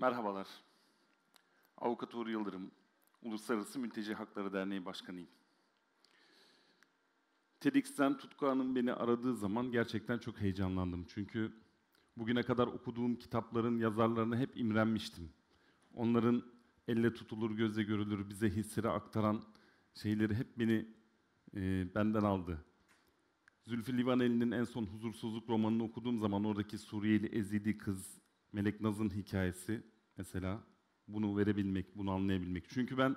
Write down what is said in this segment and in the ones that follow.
Merhabalar. Avukat Uğur Yıldırım, Uluslararası Mülteci Hakları Derneği Başkanıyım. TEDx'ten Tutku Hanım beni aradığı zaman gerçekten çok heyecanlandım. Çünkü bugüne kadar okuduğum kitapların yazarlarını hep imrenmiştim. Onların elle tutulur, gözle görülür, bize hisleri aktaran şeyleri hep beni e, benden aldı. Zülfü Livaneli'nin en son Huzursuzluk romanını okuduğum zaman oradaki Suriyeli ezidi kız, Melek Naz'ın hikayesi mesela bunu verebilmek, bunu anlayabilmek. Çünkü ben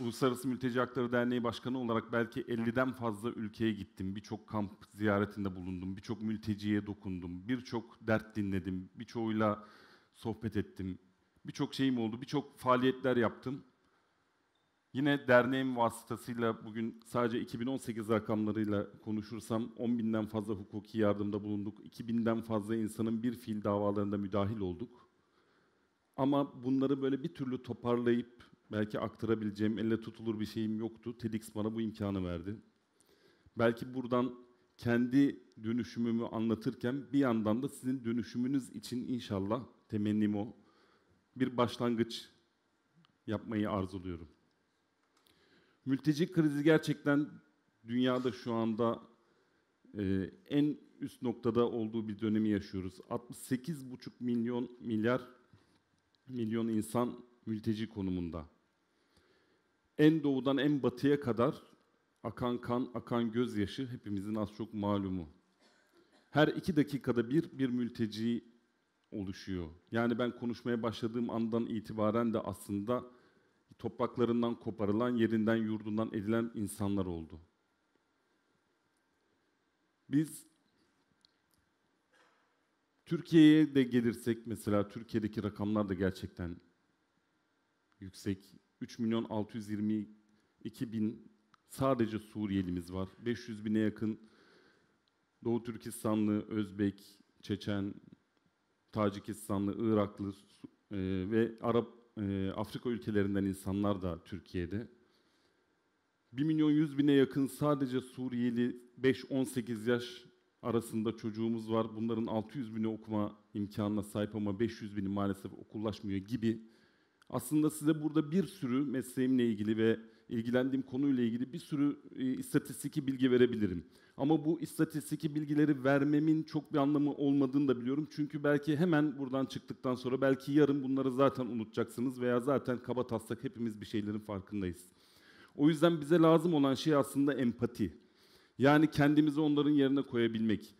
Uluslararası Mülteci Hakları Derneği Başkanı olarak belki 50'den fazla ülkeye gittim. Birçok kamp ziyaretinde bulundum. Birçok mülteciye dokundum. Birçok dert dinledim. Birçoğuyla sohbet ettim. Birçok şeyim oldu. Birçok faaliyetler yaptım. Yine derneğim vasıtasıyla bugün sadece 2018 rakamlarıyla konuşursam 10 binden fazla hukuki yardımda bulunduk. 2 binden fazla insanın bir fiil davalarında müdahil olduk. Ama bunları böyle bir türlü toparlayıp belki aktarabileceğim, elle tutulur bir şeyim yoktu. TEDx bana bu imkanı verdi. Belki buradan kendi dönüşümümü anlatırken bir yandan da sizin dönüşümünüz için inşallah temennim o. Bir başlangıç yapmayı arzuluyorum. Mülteci krizi gerçekten dünyada şu anda e, en üst noktada olduğu bir dönemi yaşıyoruz. 68,5 milyon milyar milyon insan mülteci konumunda. En doğudan en batıya kadar akan kan, akan gözyaşı hepimizin az çok malumu. Her iki dakikada bir bir mülteci oluşuyor. Yani ben konuşmaya başladığım andan itibaren de aslında topraklarından koparılan, yerinden yurdundan edilen insanlar oldu. Biz Türkiye'ye de gelirsek mesela Türkiye'deki rakamlar da gerçekten yüksek. 3 milyon 622 bin sadece Suriyelimiz var. 500 bine yakın Doğu Türkistanlı, Özbek, Çeçen, Tacikistanlı, Iraklı e, ve Arap e, Afrika ülkelerinden insanlar da Türkiye'de. 1 milyon 100 bine yakın sadece Suriyeli 5-18 yaş arasında çocuğumuz var. Bunların 600 bini okuma imkanına sahip ama 500 bini maalesef okullaşmıyor gibi. Aslında size burada bir sürü mesleğimle ilgili ve ilgilendiğim konuyla ilgili bir sürü e, istatistiki bilgi verebilirim. Ama bu istatistiki bilgileri vermemin çok bir anlamı olmadığını da biliyorum. Çünkü belki hemen buradan çıktıktan sonra belki yarın bunları zaten unutacaksınız veya zaten kaba taslak hepimiz bir şeylerin farkındayız. O yüzden bize lazım olan şey aslında empati. Yani kendimizi onların yerine koyabilmek.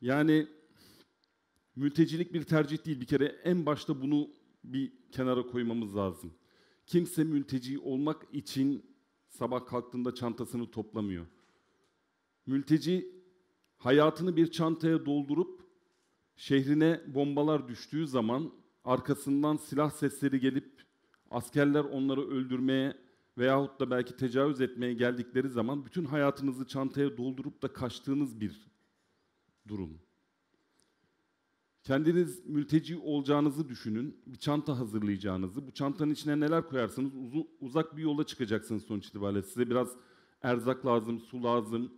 Yani mültecilik bir tercih değil. Bir kere en başta bunu bir kenara koymamız lazım. Kimse mülteci olmak için sabah kalktığında çantasını toplamıyor. Mülteci hayatını bir çantaya doldurup şehrine bombalar düştüğü zaman arkasından silah sesleri gelip askerler onları öldürmeye veyahut da belki tecavüz etmeye geldikleri zaman bütün hayatınızı çantaya doldurup da kaçtığınız bir durum. Kendiniz mülteci olacağınızı düşünün, bir çanta hazırlayacağınızı, bu çantanın içine neler koyarsınız, uzun, uzak bir yola çıkacaksınız sonuç itibariyle. Size biraz erzak lazım, su lazım,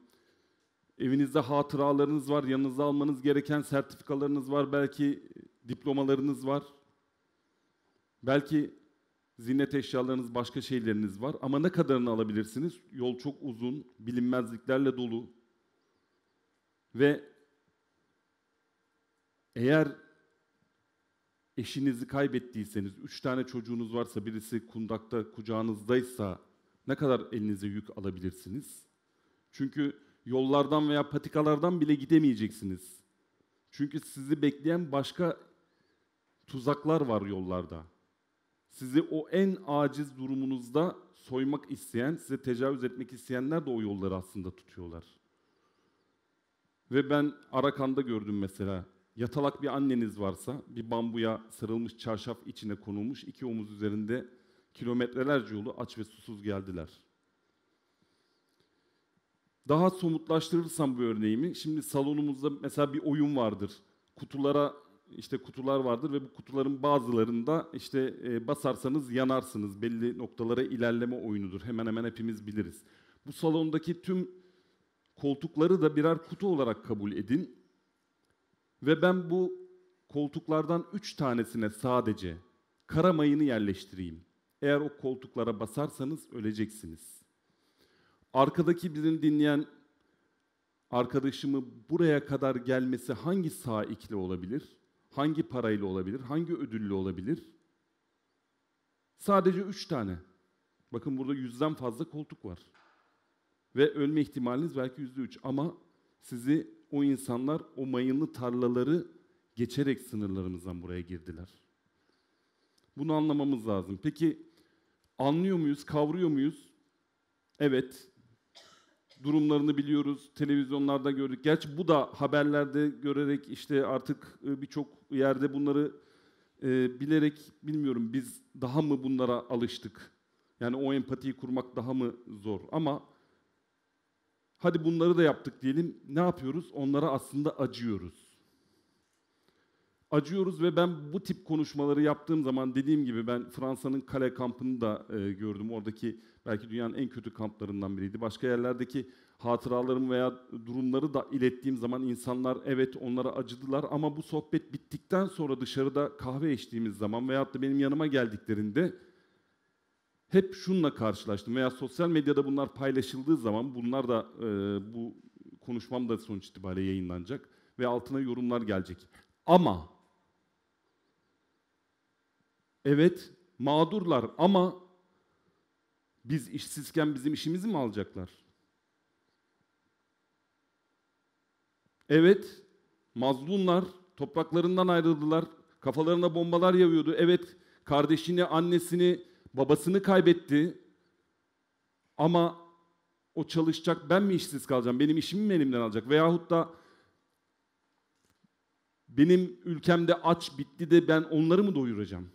evinizde hatıralarınız var, yanınıza almanız gereken sertifikalarınız var, belki diplomalarınız var, belki zinnet eşyalarınız, başka şeyleriniz var ama ne kadarını alabilirsiniz? Yol çok uzun, bilinmezliklerle dolu ve eğer eşinizi kaybettiyseniz, üç tane çocuğunuz varsa, birisi kundakta kucağınızdaysa ne kadar elinize yük alabilirsiniz? Çünkü yollardan veya patikalardan bile gidemeyeceksiniz. Çünkü sizi bekleyen başka tuzaklar var yollarda. Sizi o en aciz durumunuzda soymak isteyen, size tecavüz etmek isteyenler de o yolları aslında tutuyorlar. Ve ben Arakan'da gördüm mesela Yatalak bir anneniz varsa bir bambuya sarılmış çarşaf içine konulmuş iki omuz üzerinde kilometrelerce yolu aç ve susuz geldiler. Daha somutlaştırırsam bu örneğimi, şimdi salonumuzda mesela bir oyun vardır. Kutulara işte kutular vardır ve bu kutuların bazılarında işte e, basarsanız yanarsınız. Belli noktalara ilerleme oyunudur. Hemen hemen hepimiz biliriz. Bu salondaki tüm koltukları da birer kutu olarak kabul edin ve ben bu koltuklardan üç tanesine sadece kara mayını yerleştireyim. Eğer o koltuklara basarsanız öleceksiniz. Arkadaki birini dinleyen arkadaşımı buraya kadar gelmesi hangi saikle olabilir? Hangi parayla olabilir? Hangi ödüllü olabilir? Sadece üç tane. Bakın burada yüzden fazla koltuk var. Ve ölme ihtimaliniz belki yüzde üç ama sizi o insanlar o mayınlı tarlaları geçerek sınırlarımızdan buraya girdiler. Bunu anlamamız lazım. Peki anlıyor muyuz, kavruyor muyuz? Evet. Durumlarını biliyoruz, televizyonlarda gördük. Gerçi bu da haberlerde görerek işte artık e, birçok yerde bunları e, bilerek bilmiyorum biz daha mı bunlara alıştık? Yani o empatiyi kurmak daha mı zor? Ama Hadi bunları da yaptık diyelim. Ne yapıyoruz? Onlara aslında acıyoruz. Acıyoruz ve ben bu tip konuşmaları yaptığım zaman dediğim gibi ben Fransa'nın Kale kampını da e, gördüm. Oradaki belki dünyanın en kötü kamplarından biriydi. Başka yerlerdeki hatıralarımı veya durumları da ilettiğim zaman insanlar evet onlara acıdılar ama bu sohbet bittikten sonra dışarıda kahve içtiğimiz zaman veyahut da benim yanıma geldiklerinde hep şunla karşılaştım veya sosyal medyada bunlar paylaşıldığı zaman bunlar da e, bu konuşmam da sonuç itibariyle yayınlanacak ve altına yorumlar gelecek. Ama evet mağdurlar ama biz işsizken bizim işimizi mi alacaklar? Evet mazlumlar topraklarından ayrıldılar. Kafalarına bombalar yağıyordu. Evet kardeşini, annesini, Babasını kaybetti ama o çalışacak ben mi işsiz kalacağım? Benim işimi mi elimden alacak? Veyahut da benim ülkemde aç bitti de ben onları mı doyuracağım?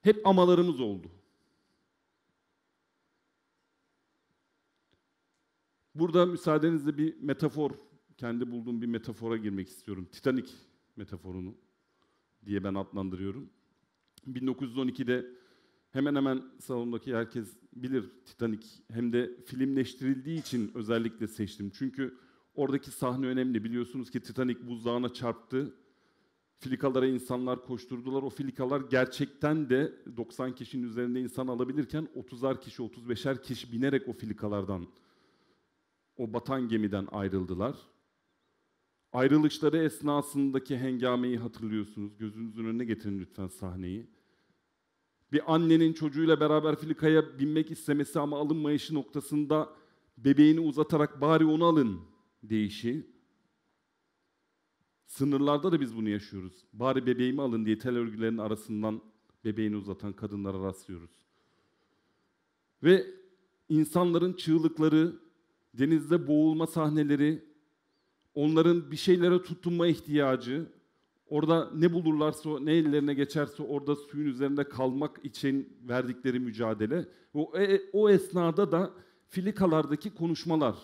Hep amalarımız oldu. Burada müsaadenizle bir metafor, kendi bulduğum bir metafora girmek istiyorum. Titanic metaforunu diye ben adlandırıyorum. 1912'de hemen hemen salondaki herkes bilir Titanic hem de filmleştirildiği için özellikle seçtim. Çünkü oradaki sahne önemli. Biliyorsunuz ki Titanic buzdağına çarptı. Filikalara insanlar koşturdular. O filikalar gerçekten de 90 kişinin üzerinde insan alabilirken 30'ar kişi, 35'er kişi binerek o filikalardan, o batan gemiden ayrıldılar. Ayrılışları esnasındaki hengameyi hatırlıyorsunuz. Gözünüzün önüne getirin lütfen sahneyi. Bir annenin çocuğuyla beraber filikaya binmek istemesi ama alınmayışı noktasında bebeğini uzatarak bari onu alın deyişi. Sınırlarda da biz bunu yaşıyoruz. Bari bebeğimi alın diye tel örgülerin arasından bebeğini uzatan kadınlara rastlıyoruz. Ve insanların çığlıkları, denizde boğulma sahneleri, onların bir şeylere tutunma ihtiyacı, orada ne bulurlarsa, ne ellerine geçerse orada suyun üzerinde kalmak için verdikleri mücadele. O, e, o esnada da filikalardaki konuşmalar.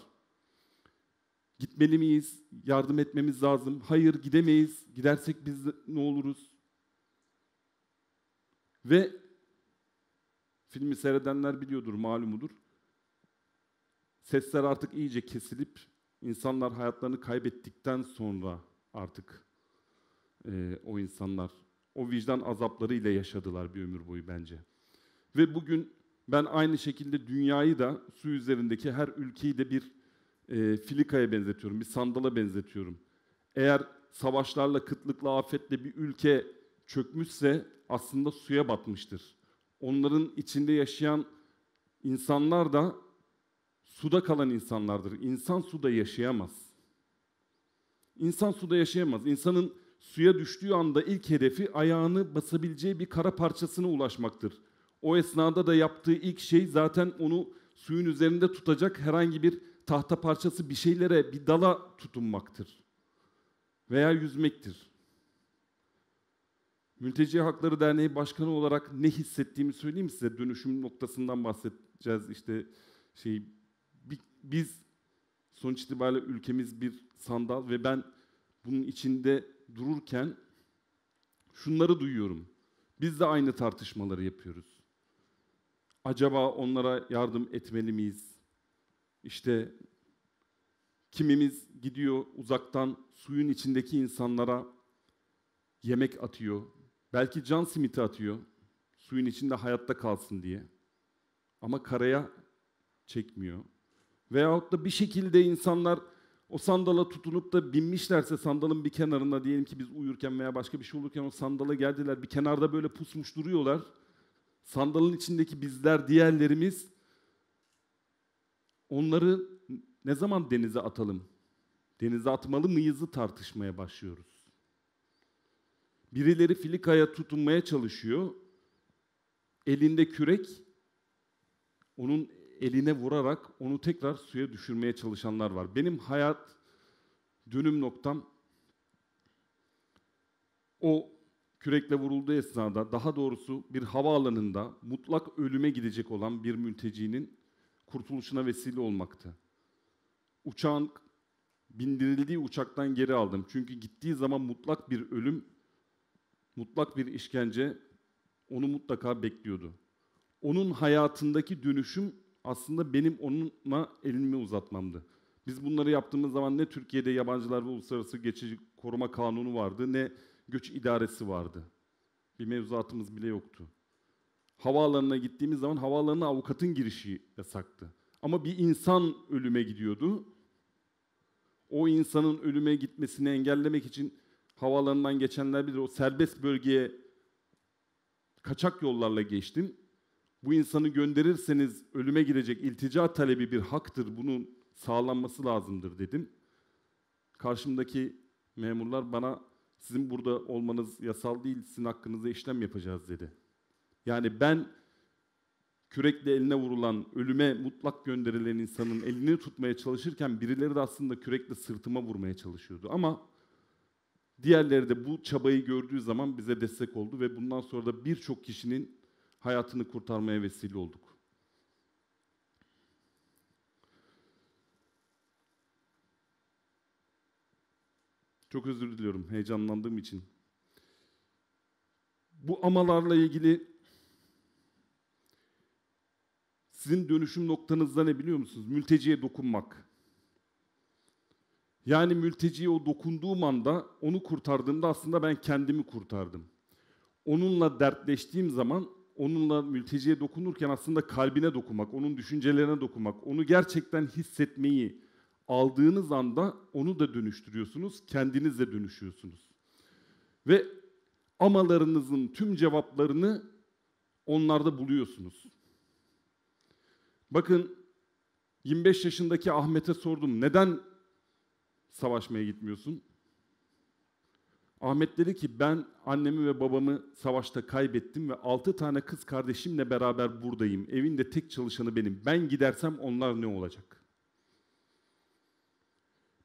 Gitmeli miyiz? Yardım etmemiz lazım. Hayır gidemeyiz. Gidersek biz ne oluruz? Ve filmi seyredenler biliyordur, malumudur. Sesler artık iyice kesilip insanlar hayatlarını kaybettikten sonra artık e, o insanlar o vicdan azapları ile yaşadılar bir ömür boyu bence. Ve bugün ben aynı şekilde dünyayı da su üzerindeki her ülkeyi de bir e, filikaya benzetiyorum, bir sandala benzetiyorum. Eğer savaşlarla, kıtlıkla, afetle bir ülke çökmüşse aslında suya batmıştır. Onların içinde yaşayan insanlar da suda kalan insanlardır. İnsan suda yaşayamaz. İnsan suda yaşayamaz. İnsanın suya düştüğü anda ilk hedefi ayağını basabileceği bir kara parçasına ulaşmaktır. O esnada da yaptığı ilk şey zaten onu suyun üzerinde tutacak herhangi bir tahta parçası bir şeylere, bir dala tutunmaktır. Veya yüzmektir. Mülteci Hakları Derneği Başkanı olarak ne hissettiğimi söyleyeyim size. Dönüşüm noktasından bahsedeceğiz. İşte şey biz sonuç itibariyle ülkemiz bir sandal ve ben bunun içinde dururken şunları duyuyorum. Biz de aynı tartışmaları yapıyoruz. Acaba onlara yardım etmeli miyiz? İşte kimimiz gidiyor uzaktan suyun içindeki insanlara yemek atıyor. Belki can simiti atıyor. Suyun içinde hayatta kalsın diye. Ama karaya çekmiyor. Veyahut da bir şekilde insanlar o sandala tutunup da binmişlerse sandalın bir kenarına diyelim ki biz uyurken veya başka bir şey olurken o sandala geldiler. Bir kenarda böyle pusmuş duruyorlar. Sandalın içindeki bizler, diğerlerimiz onları ne zaman denize atalım? Denize atmalı mıyızı tartışmaya başlıyoruz. Birileri filikaya tutunmaya çalışıyor. Elinde kürek, onun eline vurarak onu tekrar suya düşürmeye çalışanlar var. Benim hayat dönüm noktam o kürekle vurulduğu esnada daha doğrusu bir havaalanında mutlak ölüme gidecek olan bir mültecinin kurtuluşuna vesile olmaktı. Uçağın bindirildiği uçaktan geri aldım. Çünkü gittiği zaman mutlak bir ölüm, mutlak bir işkence onu mutlaka bekliyordu. Onun hayatındaki dönüşüm aslında benim onunla elimi uzatmamdı. Biz bunları yaptığımız zaman ne Türkiye'de yabancılar ve uluslararası geçici koruma kanunu vardı ne göç idaresi vardı. Bir mevzuatımız bile yoktu. Havaalanına gittiğimiz zaman havaalanına avukatın girişi yasaktı. Ama bir insan ölüme gidiyordu. O insanın ölüme gitmesini engellemek için havaalanından geçenler bilir o serbest bölgeye kaçak yollarla geçtim bu insanı gönderirseniz ölüme girecek iltica talebi bir haktır, bunun sağlanması lazımdır dedim. Karşımdaki memurlar bana sizin burada olmanız yasal değil, sizin hakkınızda işlem yapacağız dedi. Yani ben kürekle eline vurulan, ölüme mutlak gönderilen insanın elini tutmaya çalışırken birileri de aslında kürekle sırtıma vurmaya çalışıyordu. Ama diğerleri de bu çabayı gördüğü zaman bize destek oldu ve bundan sonra da birçok kişinin hayatını kurtarmaya vesile olduk. Çok özür diliyorum heyecanlandığım için. Bu amalarla ilgili sizin dönüşüm noktanızda ne biliyor musunuz? Mülteciye dokunmak. Yani mülteciye o dokunduğum anda onu kurtardığımda aslında ben kendimi kurtardım. Onunla dertleştiğim zaman onunla mülteciye dokunurken aslında kalbine dokunmak, onun düşüncelerine dokunmak, onu gerçekten hissetmeyi aldığınız anda onu da dönüştürüyorsunuz, kendiniz de dönüşüyorsunuz. Ve amalarınızın tüm cevaplarını onlarda buluyorsunuz. Bakın 25 yaşındaki Ahmet'e sordum neden savaşmaya gitmiyorsun? Ahmet dedi ki ben annemi ve babamı savaşta kaybettim ve 6 tane kız kardeşimle beraber buradayım. Evinde tek çalışanı benim. Ben gidersem onlar ne olacak?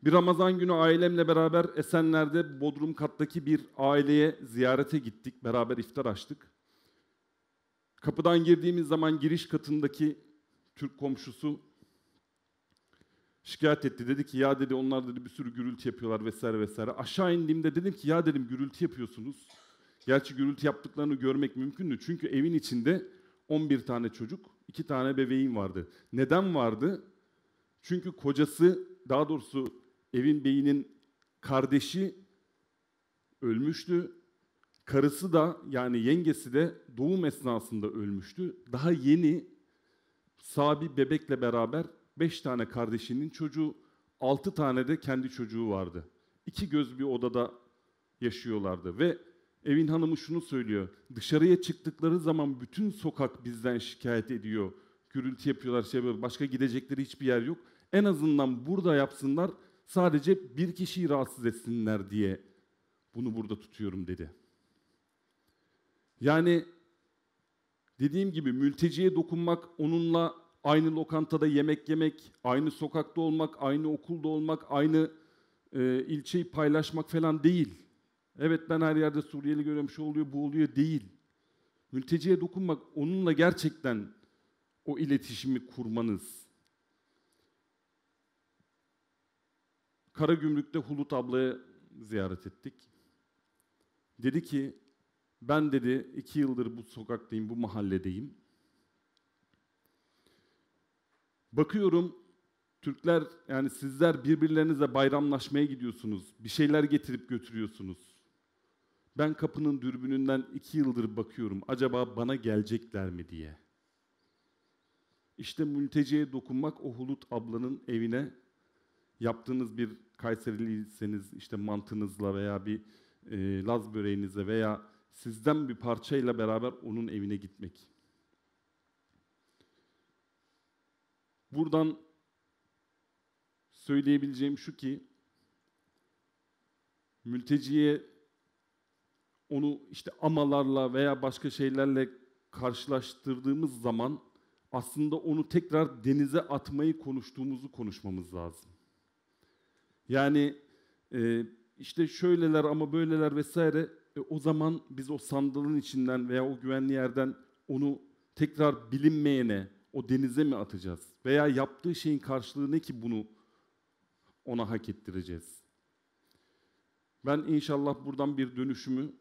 Bir Ramazan günü ailemle beraber Esenler'de Bodrum kattaki bir aileye ziyarete gittik. Beraber iftar açtık. Kapıdan girdiğimiz zaman giriş katındaki Türk komşusu şikayet etti. Dedi ki ya dedi onlar dedi bir sürü gürültü yapıyorlar vesaire vesaire. Aşağı indiğimde dedim ki ya dedim gürültü yapıyorsunuz. Gerçi gürültü yaptıklarını görmek mümkündü. Çünkü evin içinde 11 tane çocuk, 2 tane bebeğim vardı. Neden vardı? Çünkü kocası, daha doğrusu evin beyinin kardeşi ölmüştü. Karısı da yani yengesi de doğum esnasında ölmüştü. Daha yeni sabi bebekle beraber beş tane kardeşinin çocuğu, altı tane de kendi çocuğu vardı. İki göz bir odada yaşıyorlardı ve evin hanımı şunu söylüyor. Dışarıya çıktıkları zaman bütün sokak bizden şikayet ediyor. Gürültü yapıyorlar, şey yapıyorlar. Başka gidecekleri hiçbir yer yok. En azından burada yapsınlar, sadece bir kişiyi rahatsız etsinler diye bunu burada tutuyorum dedi. Yani dediğim gibi mülteciye dokunmak onunla aynı lokantada yemek yemek, aynı sokakta olmak, aynı okulda olmak, aynı e, ilçeyi paylaşmak falan değil. Evet ben her yerde Suriyeli görüyorum, şu oluyor, bu oluyor değil. Mülteciye dokunmak, onunla gerçekten o iletişimi kurmanız. Karagümrük'te Hulut ablaya ziyaret ettik. Dedi ki, ben dedi iki yıldır bu sokaktayım, bu mahalledeyim. Bakıyorum Türkler yani sizler birbirlerinize bayramlaşmaya gidiyorsunuz. Bir şeyler getirip götürüyorsunuz. Ben kapının dürbününden iki yıldır bakıyorum. Acaba bana gelecekler mi diye. İşte mülteciye dokunmak o Hulut ablanın evine yaptığınız bir Kayseriliyseniz işte mantınızla veya bir e, Laz böreğinizle veya sizden bir parçayla beraber onun evine gitmek. Buradan söyleyebileceğim şu ki mülteciye onu işte amalarla veya başka şeylerle karşılaştırdığımız zaman aslında onu tekrar denize atmayı konuştuğumuzu konuşmamız lazım. Yani e, işte şöyleler ama böyleler vesaire e, o zaman biz o sandalın içinden veya o güvenli yerden onu tekrar bilinmeyene, o denize mi atacağız? Veya yaptığı şeyin karşılığı ne ki bunu ona hak ettireceğiz? Ben inşallah buradan bir dönüşümü,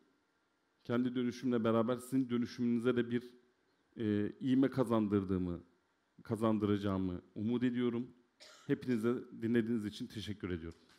kendi dönüşümle beraber sizin dönüşümünüze de bir e, iğme kazandırdığımı, kazandıracağımı umut ediyorum. Hepinize dinlediğiniz için teşekkür ediyorum.